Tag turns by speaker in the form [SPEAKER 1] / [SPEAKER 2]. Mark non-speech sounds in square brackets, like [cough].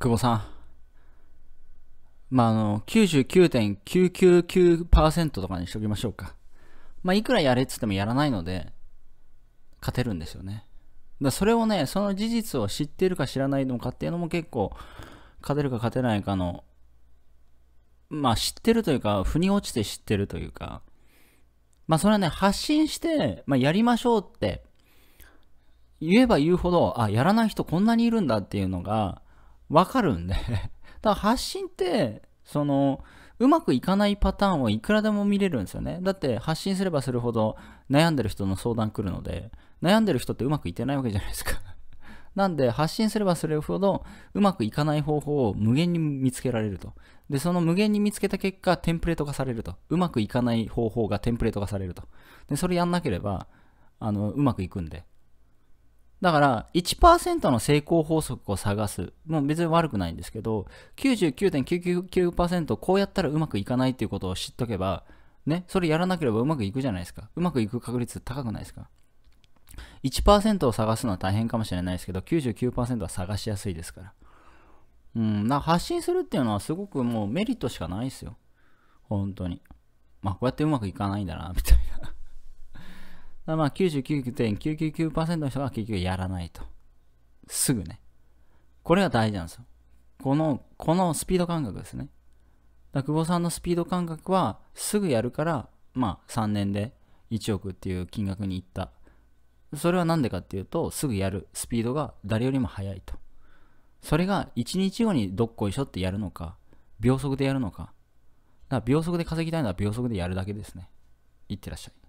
[SPEAKER 1] 久保さん。まあ、あの、99.999%とかにしときましょうか。まあ、いくらやれっつってもやらないので、勝てるんですよね。だそれをね、その事実を知ってるか知らないのかっていうのも結構、勝てるか勝てないかの、まあ、知ってるというか、腑に落ちて知ってるというか、まあ、それはね、発信して、まあ、やりましょうって、言えば言うほど、あ、やらない人こんなにいるんだっていうのが、わかるんで [laughs] だから発信って、その、うまくいかないパターンをいくらでも見れるんですよね。だって発信すればするほど悩んでる人の相談来るので、悩んでる人ってうまくいってないわけじゃないですか [laughs] なんで発信すればするほどうまくいかない方法を無限に見つけられると。で、その無限に見つけた結果、テンプレート化されると。うまくいかない方法がテンプレート化されると。で、それやんなければ、あの、うまくいくんで。だから1%の成功法則を探す。もう別に悪くないんですけど、99.999%こうやったらうまくいかないっていうことを知っとけば、ね、それやらなければうまくいくじゃないですか。うまくいく確率高くないですか。1%を探すのは大変かもしれないですけど、99%は探しやすいですから。うん、な発信するっていうのはすごくもうメリットしかないですよ。本当に。まあ、こうやってうまくいかないんだな、みたいな。まあ99.999%の人が結局やらないと。すぐね。これが大事なんですよ。この、このスピード感覚ですね。だ久保さんのスピード感覚はすぐやるから、まあ3年で1億っていう金額に行った。それは何でかっていうと、すぐやるスピードが誰よりも速いと。それが1日後にどっこいしょってやるのか、秒速でやるのか。だから秒速で稼ぎたいのは秒速でやるだけですね。いってらっしゃい。